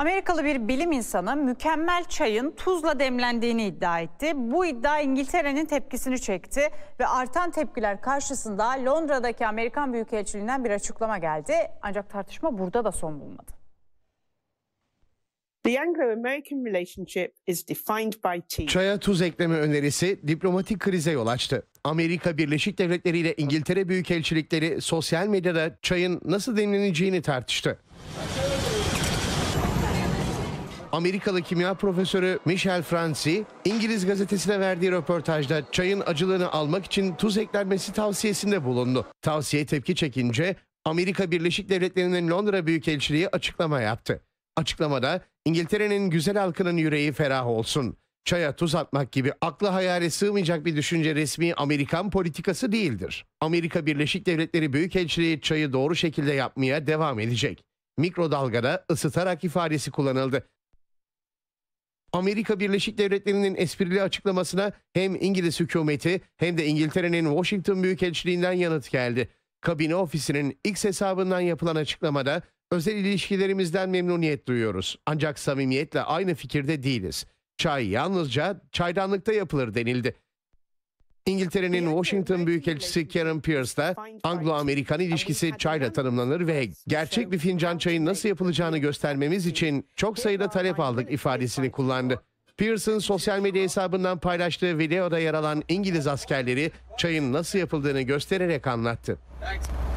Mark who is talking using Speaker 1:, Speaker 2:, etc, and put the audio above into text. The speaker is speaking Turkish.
Speaker 1: Amerikalı bir bilim insanı mükemmel çayın tuzla demlendiğini iddia etti. Bu iddia İngiltere'nin tepkisini çekti ve artan tepkiler karşısında Londra'daki Amerikan Büyükelçiliğinden bir açıklama geldi. Ancak tartışma burada da son bulmadı.
Speaker 2: Çaya tuz ekleme önerisi diplomatik krize yol açtı. Amerika Birleşik Devletleri ile İngiltere Büyükelçilikleri sosyal medyada çayın nasıl demleneceğini tartıştı. Amerikalı kimya profesörü Michel Franci, İngiliz gazetesine verdiği röportajda çayın acılığını almak için tuz eklenmesi tavsiyesinde bulundu. Tavsiye tepki çekince Amerika Birleşik Devletleri'nin Londra Büyükelçiliği açıklama yaptı. Açıklamada İngiltere'nin güzel halkının yüreği ferah olsun. Çaya tuz atmak gibi aklı hayale sığmayacak bir düşünce resmi Amerikan politikası değildir. Amerika Birleşik Devletleri Büyükelçiliği çayı doğru şekilde yapmaya devam edecek. Mikrodalgada ısıtarak ifadesi kullanıldı. Amerika Birleşik Devletleri'nin esprili açıklamasına hem İngiliz hükümeti hem de İngiltere'nin Washington Büyükelçiliğinden yanıt geldi. Kabine ofisinin X hesabından yapılan açıklamada özel ilişkilerimizden memnuniyet duyuyoruz. Ancak samimiyetle aynı fikirde değiliz. Çay yalnızca çaydanlıkta yapılır denildi. İngiltere'nin Washington Büyükelçisi Karen Pierce de Anglo-Amerikan ilişkisi çayla tanımlanır ve gerçek bir fincan çayın nasıl yapılacağını göstermemiz için çok sayıda talep aldık ifadesini kullandı. Pearson sosyal medya hesabından paylaştığı videoda yer alan İngiliz askerleri çayın nasıl yapıldığını göstererek anlattı.